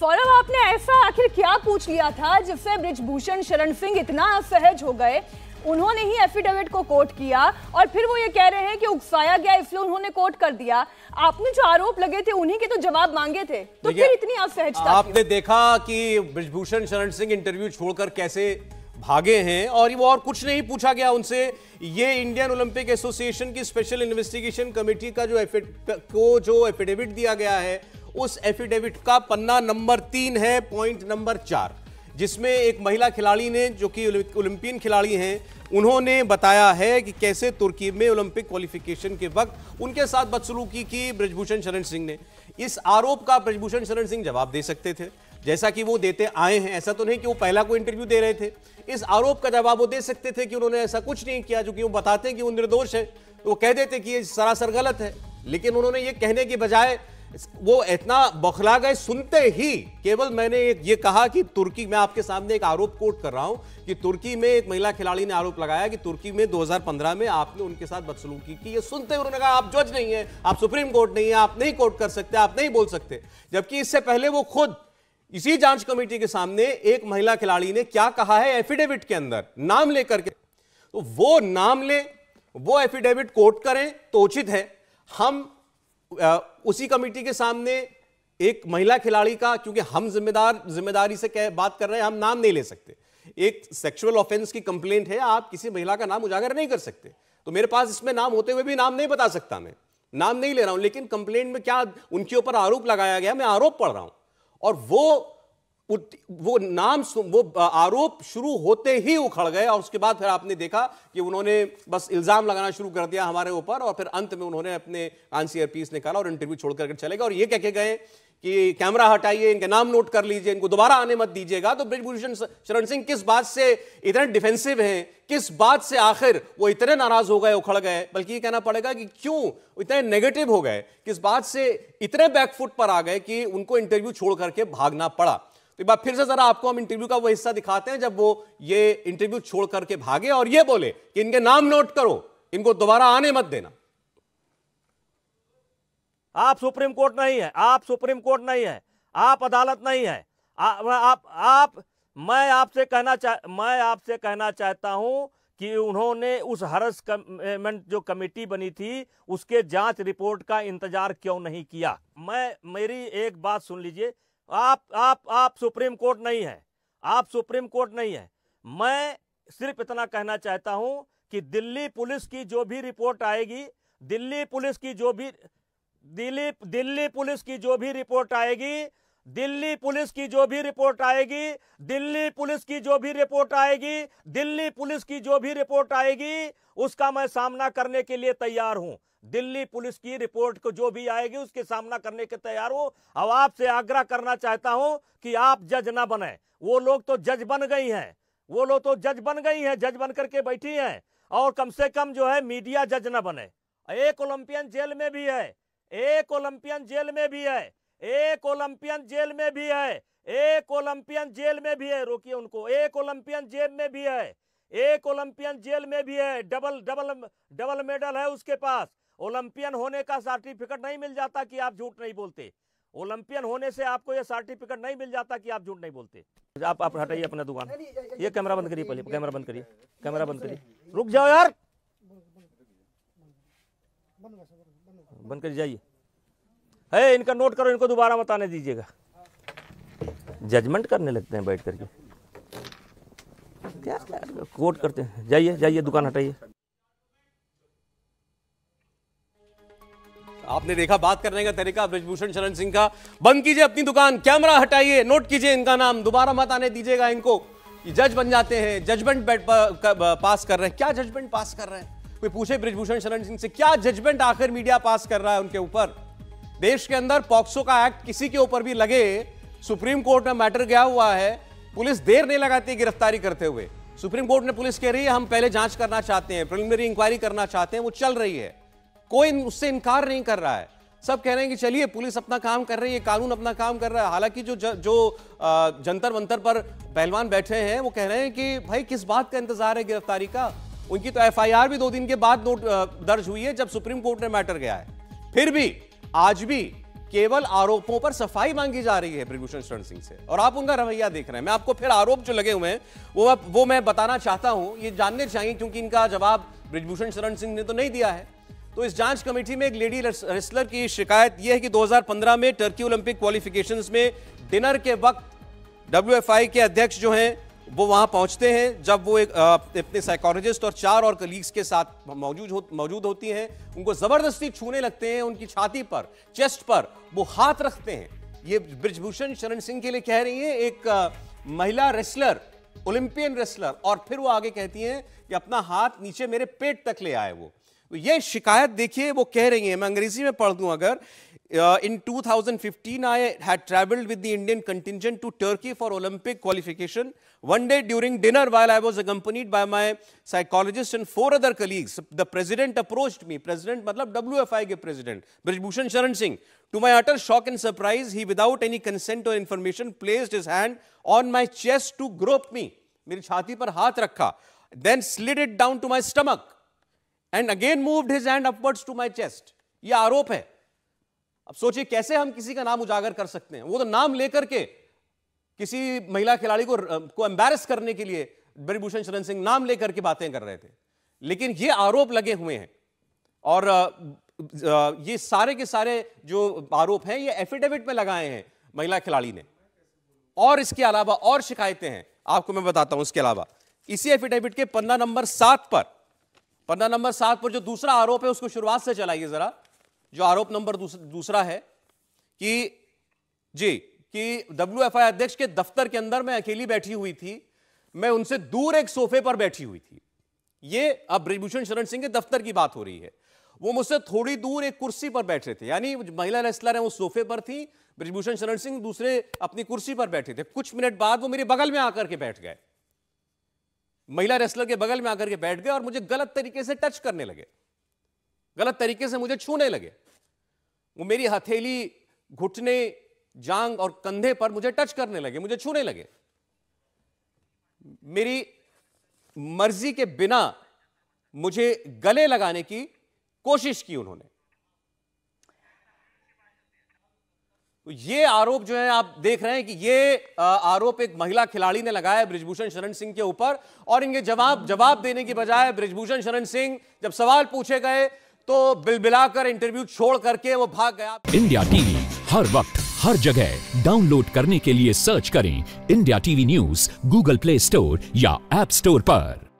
सौरव आपने ऐसा आखिर क्या पूछ लिया था जिससे ब्रिजभूषण शरण सिंह इतना असहज हो गए उन्होंने ही एफिडेविट को कोर्ट किया और फिर वो ये कह रहे हैं कि उकसाया गया इसलिए उन्होंने कोर्ट कर दिया आपने जो आरोप लगे थे उन्हीं के तो जवाब मांगे थे तो फिर इतनी असहजता आपने देखा कि ब्रिजभूषण शरण सिंह इंटरव्यू छोड़कर कैसे भागे हैं और वो और कुछ नहीं पूछा गया उनसे ये इंडियन ओलंपिक एसोसिएशन की स्पेशल इन्वेस्टिगेशन कमेटी का जो एफिड को जो एफिडेविट दिया गया है उस एफिडेविट का पन्ना नंबर तीन है पॉइंट नंबर चार जिसमें एक महिला खिलाड़ी ने जो कि ओलंपियन खिलाड़ी हैं उन्होंने बताया है कि कैसे तुर्की में ओलंपिक क्वालिफिकेशन के वक्त उनके साथ बदसलूकी की ब्रजभूषण शरण सिंह ने इस आरोप का ब्रजभूषण शरण सिंह जवाब दे सकते थे जैसा कि वो देते आए हैं ऐसा तो नहीं कि वो पहला कोई इंटरव्यू दे रहे थे इस आरोप का जवाब वो दे सकते थे कि उन्होंने ऐसा कुछ नहीं किया जो कि वो बताते हैं कि वो निर्दोष है वो कह देते कि ये सरासर गलत है लेकिन उन्होंने ये कहने के बजाय वो इतना बखला गए सुनते ही केवल मैंने एक ये कहा कि तुर्की मैं आपके सामने एक आरोप कोट कर रहा हूं कि तुर्की में एक महिला खिलाड़ी ने आरोप लगाया कि तुर्की में 2015 में आपने उनके साथ बदसलूकी की ये सुनते उन्होंने कहा आप जज नहीं है आप सुप्रीम कोर्ट नहीं है आप नहीं कोर्ट कर सकते आप नहीं बोल सकते जबकि इससे पहले वो खुद इसी जांच कमेटी के सामने एक महिला खिलाड़ी ने क्या कहा है एफिडेविट के अंदर नाम लेकर के तो वो नाम ले वो एफिडेविट कोर्ट करें तो उचित है हम उसी कमेटी के सामने एक महिला खिलाड़ी का क्योंकि हम जिम्मेदार जिम्मेदारी से कह बात कर रहे हैं हम नाम नहीं ले सकते एक सेक्सुअल ऑफेंस की कंप्लेंट है आप किसी महिला का नाम उजागर नहीं कर सकते तो मेरे पास इसमें नाम होते हुए भी नाम नहीं बता सकता मैं नाम नहीं ले रहा हूं लेकिन कंप्लेंट में क्या उनके ऊपर आरोप लगाया गया मैं आरोप पढ़ रहा हूं और वो वो नाम वो आरोप शुरू होते ही उखड़ गए और उसके बाद फिर आपने देखा कि उन्होंने बस इल्ज़ाम लगाना शुरू कर दिया हमारे ऊपर और फिर अंत में उन्होंने अपने आंसर पीस निकाला और इंटरव्यू छोड़कर चले गए और ये कह के गए कि कैमरा हटाइए इनके नाम नोट कर लीजिए इनको दोबारा आने मत दीजिएगा तो ब्रिजभूषण शरण सिंह किस बात से इतने डिफेंसिव हैं किस बात से आखिर वो इतने नाराज हो गए उखड़ गए बल्कि ये कहना पड़ेगा कि क्यों इतने नेगेटिव हो गए किस बात से इतने बैकफुट पर आ गए कि उनको इंटरव्यू छोड़ करके भागना पड़ा तो एक बार फिर से जरा आपको हम इंटरव्यू का वो हिस्सा दिखाते हैं जब वो ये इंटरव्यू छोड़ करके भागे और ये बोले कि इनके नाम नोट करो इनको दोबारा आने मत देना आप सुप्रीम कोर्ट नहीं है आप सुप्रीम कोर्ट नहीं है आप अदालत नहीं है आ, आप आप मैं आपसे कहना चाह मैं आपसे कहना चाहता हूं कि उन्होंने उस हरस कम, जो कमेटी बनी थी उसके जांच रिपोर्ट का इंतजार क्यों नहीं किया मैं मेरी एक बात सुन लीजिए आप आप आप सुप्रीम कोर्ट नहीं है आप सुप्रीम कोर्ट नहीं है मैं सिर्फ इतना कहना चाहता हूं कि दिल्ली पुलिस की जो भी रिपोर्ट आएगी दिल्ली पुलिस की जो भी दिल्ली दिल्ली पुलिस की जो भी रिपोर्ट आएगी दिल्ली पुलिस की जो भी रिपोर्ट आएगी दिल्ली पुलिस की जो भी रिपोर्ट आएगी दिल्ली पुलिस की जो भी रिपोर्ट आएगी उसका मैं सामना करने के लिए तैयार हूं दिल्ली पुलिस की रिपोर्ट को जो भी आएगी उसके सामना करने के तैयार हूं अब आपसे आग्रह करना चाहता हूं कि आप जज ना बने वो लोग तो जज बन गई हैं वो लोग तो जज बन गई हैं जज बन करके बैठी हैं और कम से कम जो है मीडिया जज ना बने एक ओलंपियन जेल में भी है एक ओलंपियन जेल में भी है एक ओलंपियन जेल में भी है एक ओलंपियन जेल में भी है रोकिए उनको एक ओलंपियन जेल में भी है एक ओलंपियन जेल में भी है डबल डबल डबल मेडल है उसके पास ओलंपियन होने का सर्टिफिकेट नहीं मिल जाता कि आप झूठ नहीं बोलते ओलंपियन होने से आपको ये सर्टिफिकेट नहीं मिल जाता कि आप झूठ नहीं बोलते आप आप हटाइए अपना दुकान ये कैमरा बंद करिए पहले कैमरा बंद करिए कैमरा बंद करिए रुक जाओ यार बंद कर जाइए है इनका नोट करो इनको दोबारा बताने दीजिएगा जजमेंट करने लगते हैं बैठ करके क्या कोर्ट करते हैं जाइए जाइए दुकान हटाइए आपने देखा बात करने का तरीका ब्रजभूषण शरण सिंह का बंद कीजिए अपनी दुकान कैमरा हटाइए नोट कीजिए इनका नाम दोबारा मत आने दीजिएगा इनको जज बन जाते हैं जजमेंट बैठ पास कर रहे हैं क्या जजमेंट पास कर रहे हैं कोई पूछे ब्रजभूषण शरण सिंह से क्या जजमेंट आखिर मीडिया पास कर रहा है उनके ऊपर देश के अंदर पॉक्सो का एक्ट किसी के ऊपर भी लगे सुप्रीम कोर्ट में मैटर गया हुआ है पुलिस देर नहीं लगाती गिरफ्तारी करते हुए सुप्रीम कोर्ट ने पुलिस कह रही है हम पहले जांच करना चाहते हैं प्रिलिमिनरी इंक्वायरी करना चाहते हैं वो चल रही है कोई उससे इनकार नहीं कर रहा है सब कह रहे हैं कि चलिए पुलिस अपना काम कर रही है कानून अपना काम कर रहा है हालांकि जो ज, जो जंतर मंतर पर पहलवान बैठे हैं वो कह रहे हैं कि भाई किस बात का इंतजार है गिरफ्तारी का उनकी तो एफआईआर भी दो दिन के बाद नोट दर्ज हुई है जब सुप्रीम कोर्ट ने मैटर गया है फिर भी आज भी केवल आरोपों पर सफाई मांगी जा रही है ब्रिभूषण शरण सिंह से और आप उनका रवैया देख रहे हैं मैं आपको फिर आरोप जो लगे हुए हैं वो वो मैं बताना चाहता हूं ये जानने चाहिए क्योंकि इनका जवाब ब्रिजभूषण शरण सिंह ने तो नहीं दिया है तो इस जांच कमेटी में एक लेडी रेस्लर की शिकायत यह है कि 2015 में टर्की ओलंपिक क्वालिफिकेशंस में डिनर के वक्त डब्ल्यू के अध्यक्ष जो हैं वो वहाँ पहुँचते हैं जब वो एक अपने साइकोलॉजिस्ट और चार और कलीग्स के साथ मौजूद हो मौजूद होती हैं उनको ज़बरदस्ती छूने लगते हैं उनकी छाती पर चेस्ट पर वो हाथ रखते हैं ये ब्रिजभूषण शरण सिंह के लिए कह रही हैं एक महिला रेसलर ओलंपियन रेसलर और फिर वो आगे कहती हैं कि अपना हाथ नीचे मेरे पेट तक ले आए वो तो ये शिकायत देखिए वो कह रही हैं मैं अंग्रेजी में पढ़ दूँ अगर Uh, in 2015, I had traveled with the Indian contingent to Turkey for Olympic qualification. One day during dinner, while I was accompanied by my psychologist and four other colleagues, the president approached me. President, matlab WFI president, Brijbhushan Sharan Singh. To my utter shock and surprise, he without any consent or information placed his hand on my chest to grope me. मेरी छाती पर हाथ रखा then slid it down to my stomach and again moved his hand upwards to my chest. ये आरोप है अब सोचिए कैसे हम किसी का नाम उजागर कर सकते हैं वो तो नाम लेकर के किसी महिला खिलाड़ी को को एम्बेरस करने के लिए ब्रिभूषण शरण सिंह नाम लेकर के बातें कर रहे थे लेकिन ये आरोप लगे हुए हैं और ये सारे के सारे जो आरोप हैं ये एफिडेविट में लगाए हैं महिला खिलाड़ी ने और इसके अलावा और शिकायतें हैं आपको मैं बताता हूं इसके अलावा इसी एफिडेविट के पन्ना नंबर सात पर पन्ना नंबर सात पर जो दूसरा आरोप है उसको शुरुआत से चलाइए जरा जो आरोप नंबर दूसरा है कि जी कि डब्ल्यू अध्यक्ष के दफ्तर के अंदर मैं अकेली बैठी हुई थी मैं उनसे दूर एक सोफे पर बैठी हुई थी ये अब ब्रिभूषण शरण सिंह के दफ्तर की बात हो रही है वो मुझसे थोड़ी दूर एक कुर्सी पर बैठे थे यानी महिला रेस्लर है वो सोफे पर थी ब्रिभूषण शरण सिंह दूसरे अपनी कुर्सी पर बैठे थे कुछ मिनट बाद वो मेरे बगल में आकर के बैठ गए महिला रेस्लर के बगल में आकर के बैठ गए और मुझे गलत तरीके से टच करने लगे गलत तरीके से मुझे छूने लगे वो मेरी हथेली घुटने जांग और कंधे पर मुझे टच करने लगे मुझे छूने लगे मेरी मर्जी के बिना मुझे गले लगाने की कोशिश की उन्होंने तो ये आरोप जो है आप देख रहे हैं कि ये आरोप एक महिला खिलाड़ी ने लगाया ब्रिजभूषण शरण सिंह के ऊपर और इनके जवाब जवाब देने की बजाय ब्रिजभूषण शरण सिंह जब सवाल पूछे गए तो बिलबिलाकर इंटरव्यू छोड़ करके वो भाग गया इंडिया टीवी हर वक्त हर जगह डाउनलोड करने के लिए सर्च करें India TV news Google Play Store या एप स्टोर पर